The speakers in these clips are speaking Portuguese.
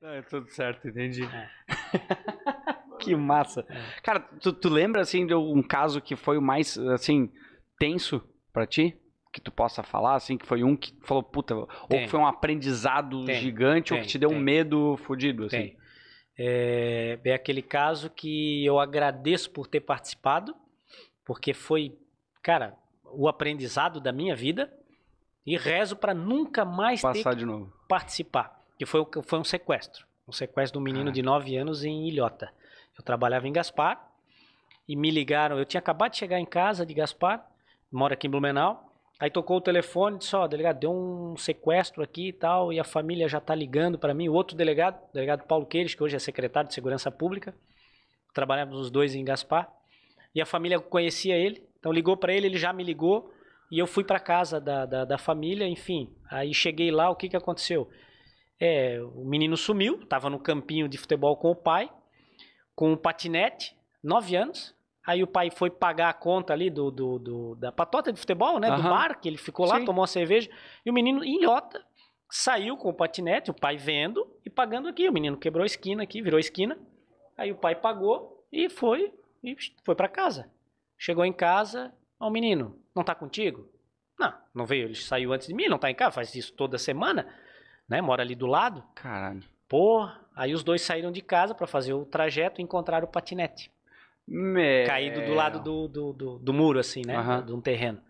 Não, é tudo certo, entendi. É. que massa. É. Cara, tu, tu lembra, assim, de um caso que foi o mais, assim, tenso para ti? que tu possa falar, assim, que foi um que falou, puta, tem. ou que foi um aprendizado tem. gigante, tem. ou que te deu um medo fodido, assim. É, é aquele caso que eu agradeço por ter participado, porque foi, cara, o aprendizado da minha vida, e rezo para nunca mais Passar ter de novo. participar que foi, foi um sequestro. Um sequestro de um menino ah. de 9 anos em Ilhota. Eu trabalhava em Gaspar e me ligaram. Eu tinha acabado de chegar em casa de Gaspar, mora aqui em Blumenau. Aí tocou o telefone e disse: Ó, oh, delegado, deu um sequestro aqui e tal, e a família já tá ligando para mim. O outro delegado, o delegado Paulo Queires, que hoje é secretário de Segurança Pública, trabalhávamos os dois em Gaspar, e a família conhecia ele, então ligou para ele, ele já me ligou, e eu fui para casa da, da, da, família, enfim. Aí cheguei lá, o que, que aconteceu? É, o menino sumiu, estava no campinho de futebol com o pai, com o um patinete, 9 anos. Aí o pai foi pagar a conta ali do, do, do da patota de futebol, né? Uhum. Do bar, que ele ficou lá, Sim. tomou uma cerveja. E o menino, ilhota, saiu com o patinete, o pai vendo e pagando aqui. O menino quebrou a esquina aqui, virou a esquina. Aí o pai pagou e foi e foi para casa. Chegou em casa, ó, o menino, não tá contigo? Não, não veio, ele saiu antes de mim, não tá em casa, faz isso toda semana né? Mora ali do lado. Caralho. Pô, aí os dois saíram de casa para fazer o trajeto e encontraram o patinete. Meu. Caído do lado do, do, do, do muro, assim, né? Uhum. De um terreno.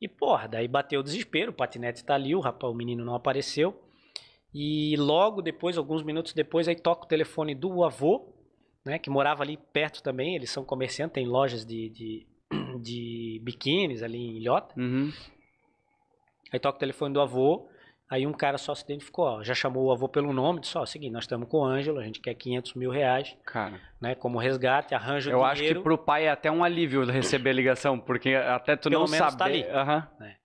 E, porra, daí bateu o desespero, o patinete tá ali, o rapaz, o menino não apareceu. E logo depois, alguns minutos depois, aí toca o telefone do avô, né? Que morava ali perto também, eles são comerciantes, tem lojas de, de, de biquínis ali em Ilhota. Uhum. Aí toca o telefone do avô, Aí um cara só se identificou, ó, já chamou o avô pelo nome, disse, ó, seguinte, nós estamos com o Ângelo, a gente quer 500 mil reais, cara. né, como resgate, arranjo Eu dinheiro. Eu acho que pro pai é até um alívio receber a ligação, porque até tu pelo não sabe. Tá ali. Uhum. Né?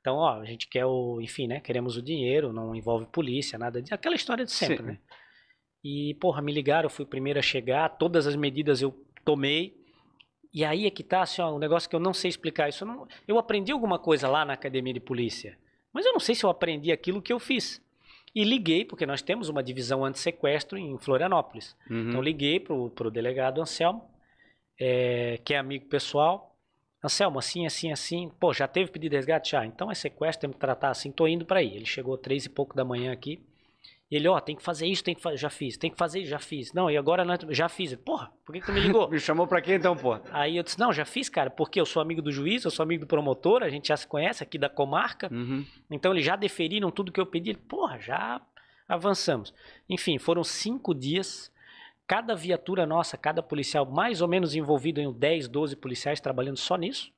Então, ó, a gente quer o, enfim, né, queremos o dinheiro, não envolve polícia, nada disso, aquela história de sempre, Sim. né. E, porra, me ligaram, eu fui o primeiro a chegar, todas as medidas eu tomei, e aí é que tá, assim, ó, um negócio que eu não sei explicar, isso eu, não, eu aprendi alguma coisa lá na academia de polícia, mas eu não sei se eu aprendi aquilo que eu fiz. E liguei, porque nós temos uma divisão anti-sequestro em Florianópolis. Uhum. Então liguei pro, o delegado Anselmo, é, que é amigo pessoal. Anselmo, assim, assim, assim. Pô, já teve pedido de resgate? Já. Então é sequestro, temos que tratar assim. Tô indo para aí. Ele chegou três e pouco da manhã aqui. E ele, ó, oh, tem que fazer isso, tem que fazer, já fiz, tem que fazer isso, já fiz. Não, e agora nós, é, já fiz. Porra, por que, que tu me ligou? me chamou pra quê então, porra? Aí eu disse, não, já fiz, cara, porque eu sou amigo do juiz, eu sou amigo do promotor, a gente já se conhece aqui da comarca. Uhum. Então eles já deferiram tudo que eu pedi. Ele, porra, já avançamos. Enfim, foram cinco dias. Cada viatura nossa, cada policial, mais ou menos envolvido em 10, 12 policiais trabalhando só nisso.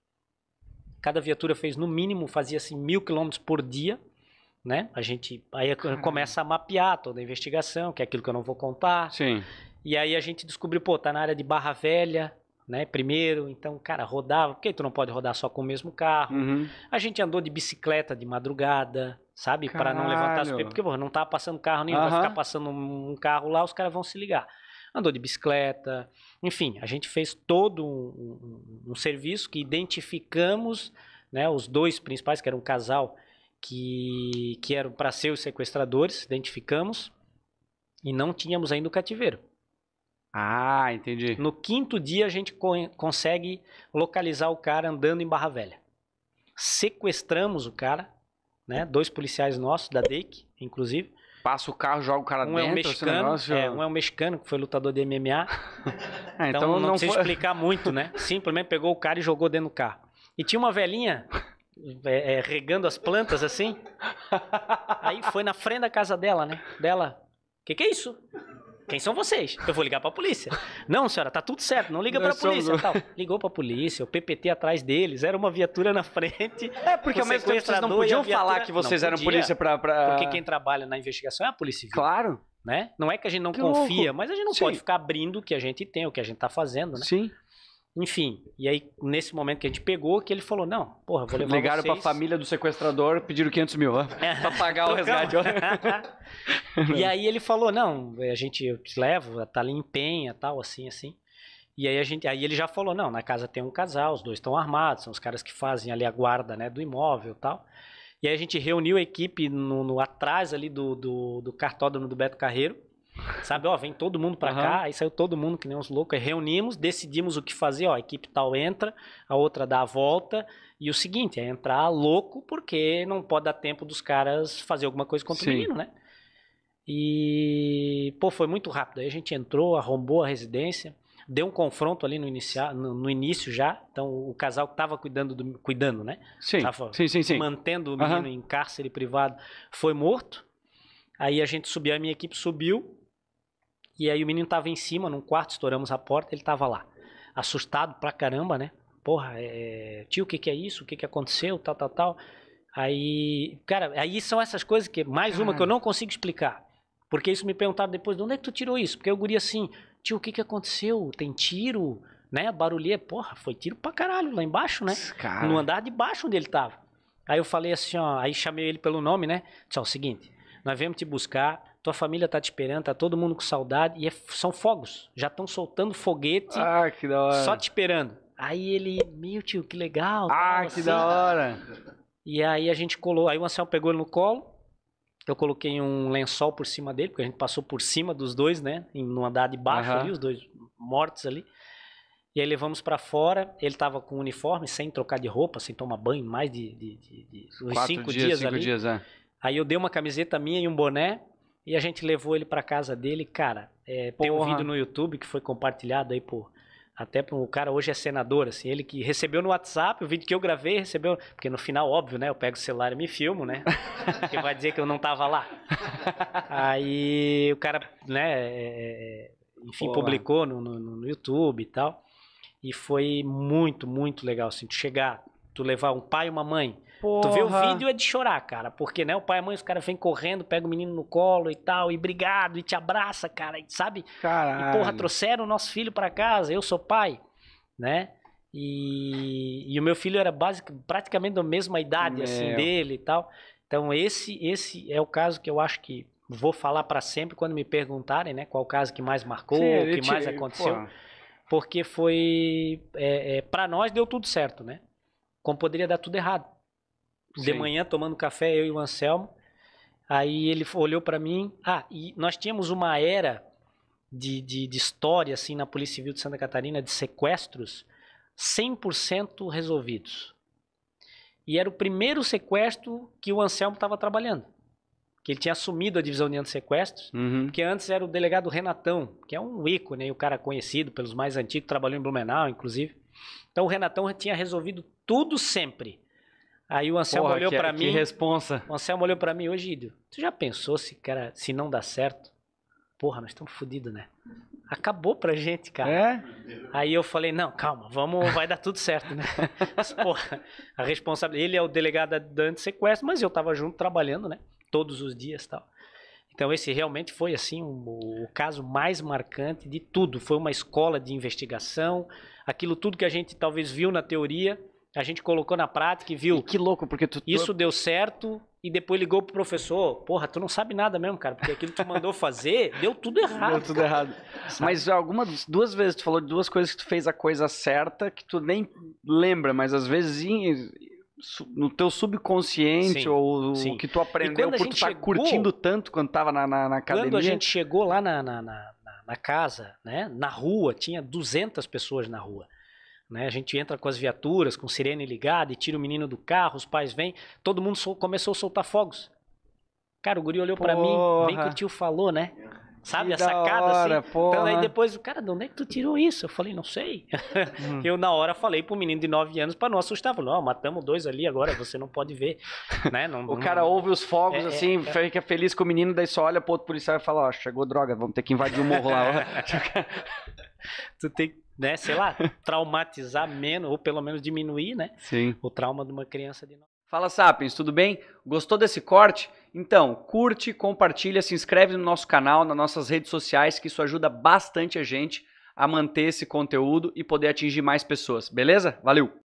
Cada viatura fez, no mínimo, fazia assim mil quilômetros por dia né? A gente aí é Caramba. começa a mapear toda a investigação, que é aquilo que eu não vou contar. Sim. E aí a gente descobriu, pô, tá na área de Barra Velha, né? Primeiro, então, cara, rodava. Porque tu não pode rodar só com o mesmo carro? Uhum. A gente andou de bicicleta de madrugada, sabe? Para não levantar as porque pô, não estava passando carro nenhum, uhum. vai ficar passando um carro lá, os caras vão se ligar. Andou de bicicleta, enfim, a gente fez todo um, um, um serviço que identificamos, né? Os dois principais, que era um casal que, que eram para ser os sequestradores, identificamos, e não tínhamos ainda o cativeiro. Ah, entendi. No quinto dia a gente co consegue localizar o cara andando em Barra Velha. Sequestramos o cara, né? Dois policiais nossos, da DEIC, inclusive. Passa o carro, joga o cara um dentro. É um mexicano, negócio... é, um é um mexicano que foi lutador de MMA. Ah, então, então, não, não precisa foi... explicar muito, né? Simplesmente pegou o cara e jogou dentro do carro. E tinha uma velhinha é, é, regando as plantas assim. Aí foi na frente da casa dela, né? Dela. O que, que é isso? Quem são vocês? Eu vou ligar pra polícia. Não, senhora, tá tudo certo, não liga para pra polícia. Tal. Ligou pra polícia, o PPT atrás deles, era uma viatura na frente. É, porque ao mesmo tempo vocês não podiam viatura... falar que vocês não, eram podia, polícia pra, pra, Porque quem trabalha na investigação é a polícia civil. Claro. Né? Não é que a gente não que confia, louco. mas a gente não Sim. pode ficar abrindo o que a gente tem, o que a gente tá fazendo, né? Sim. Enfim, e aí nesse momento que a gente pegou, que ele falou, não, porra, vou levar Ligaram vocês... pra família do sequestrador, pediram 500 mil, para pra pagar o resgate. e aí ele falou, não, é, a gente, eu te levo, tá ali em penha, tal, assim, assim. E aí, a gente, aí ele já falou, não, na casa tem um casal, os dois estão armados, são os caras que fazem ali a guarda, né, do imóvel tal. E aí a gente reuniu a equipe no, no atrás ali do, do, do cartódromo do Beto Carreiro, Sabe, ó, vem todo mundo para uhum. cá, aí saiu todo mundo que nem uns loucos. Aí reunimos, decidimos o que fazer, ó, a equipe tal entra, a outra dá a volta. E o seguinte, é entrar louco porque não pode dar tempo dos caras fazer alguma coisa contra Sim. o menino, né? E, pô, foi muito rápido. Aí a gente entrou, arrombou a residência, deu um confronto ali no, inicia, no, no início já. Então, o casal que tava cuidando, do, cuidando né? Sim, tava sim, sim, sim. Mantendo o menino uhum. em cárcere privado, foi morto. Aí a gente subiu, a minha equipe subiu, e aí o menino tava em cima, num quarto, estouramos a porta, ele tava lá. Assustado pra caramba, né? Porra, é, é... tio, o que que é isso? O que que aconteceu? Tal, tal, tal. Aí, cara, aí são essas coisas que, mais uma que eu uhum. não consigo explicar. Porque isso me perguntaram depois, de onde é que tu tirou isso? Porque eu guri assim, tio, o que que aconteceu? Tem tiro, né? Barulheira, porra, foi tiro pra caralho lá embaixo, né? Cara. No andar de baixo onde ele tava. Aí eu falei assim, ó, aí chamei ele pelo nome, né? Disse, é o seguinte, nós viemos te buscar, tua família tá te esperando, tá todo mundo com saudade. E é, são fogos. Já estão soltando foguete. Ah, que da hora. Só te esperando. Aí ele, meu tio, que legal. Ah, que assim. da hora. E aí a gente colou. Aí o Anselmo pegou ele no colo. Eu coloquei um lençol por cima dele, porque a gente passou por cima dos dois, né? Em um andar de baixo uhum. ali, os dois mortos ali. E aí levamos para fora. Ele tava com uniforme, sem trocar de roupa, sem tomar banho, mais de, de, de, de uns Quatro cinco dias, dias cinco ali. Dias, é. Aí eu dei uma camiseta minha e um boné. E a gente levou ele para casa dele, cara. É, tem um vídeo no YouTube que foi compartilhado aí por até para o cara hoje é senador, assim, ele que recebeu no WhatsApp o vídeo que eu gravei, recebeu, porque no final, óbvio, né, eu pego o celular e me filmo, né, que vai dizer que eu não tava lá. Aí o cara, né, é, é, enfim, publicou no, no, no, YouTube e tal, e foi muito, muito legal, assim, tu chegar, tu levar um pai e uma mãe, Porra. Tu vê o vídeo é de chorar, cara. Porque, né, o pai e a mãe, os caras vêm correndo, pega o menino no colo e tal, e obrigado, e te abraça, cara, e, sabe? Caralho. E, porra, trouxeram o nosso filho para casa, eu sou pai, né? E, e o meu filho era basic, praticamente da mesma idade, assim, meu. assim, dele e tal. Então, esse, esse é o caso que eu acho que vou falar para sempre quando me perguntarem, né? Qual o caso que mais marcou, o que mais aconteceu. Porra. Porque foi... É, é para nós deu tudo certo, né? Como poderia dar tudo errado de Sim. manhã tomando café, eu e o Anselmo. Aí ele olhou para mim. Ah, e nós tínhamos uma era de, de, de, história assim na Polícia Civil de Santa Catarina de sequestros 100% resolvidos. E era o primeiro sequestro que o Anselmo estava trabalhando. Que ele tinha assumido a divisão de antissequestros, uhum. que antes era o delegado Renatão, que é um ícone, né, o cara conhecido pelos mais antigos, trabalhou em Blumenau, inclusive. Então o Renatão tinha resolvido tudo sempre. Aí o Anselmo Porra, olhou para mim. Que responsa. O Anselmo olhou para mim hoje, Ido. Tu já pensou se, cara, se não dá certo? Porra, nós estamos fodidos, né? Acabou pra gente, cara. É? Aí eu falei, não, calma, vamos, vai dar tudo certo, né? Mas, porra, a responsabilidade. Ele é o delegado da antissequestro, mas eu tava junto trabalhando, né? Todos os dias tal. Então esse realmente foi assim um, o caso mais marcante de tudo. Foi uma escola de investigação, aquilo tudo que a gente talvez viu na teoria, a gente colocou na prática e viu. E que louco, porque tu. Isso deu certo e depois ligou pro professor. Porra, tu não sabe nada mesmo, cara, porque aquilo que tu mandou fazer deu tudo errado. Deu tudo cara. errado. Mas algumas duas vezes tu falou de duas coisas que tu fez a coisa certa que tu nem lembra, mas às vezes no teu subconsciente sim, ou sim. o que tu aprendeu por tu tá curtindo tanto quando tava na, na, na, academia. Quando a gente chegou lá na, na, na, na casa, né, na rua, tinha 200 pessoas na rua. Né? A gente entra com as viaturas, com sirene ligada e tira o menino do carro, os pais vêm, todo mundo sol, começou a soltar fogos. Cara, o guri olhou para mim, bem que o tio falou, né? Sabe, que a sacada assim? hora, assim. Porra. Então aí depois o cara, de onde é que tu tirou isso? Eu falei, não sei. Hum. Eu na hora falei pro menino de 9 anos para não assustar. Falei, não, matamos dois ali agora, você não pode ver. né? Não, o não, cara não... ouve os fogos é, é, assim, é, fica feliz com o menino, daí só olha pro outro policial e fala, ó, oh, chegou droga, vamos ter que invadir o morro lá. tu tem que né, sei lá, traumatizar menos, ou pelo menos diminuir, né? Sim. O trauma de uma criança de Fala Sapiens, tudo bem? Gostou desse corte? Então, curte, compartilha, se inscreve no nosso canal, nas nossas redes sociais, que isso ajuda bastante a gente a manter esse conteúdo e poder atingir mais pessoas, beleza? Valeu!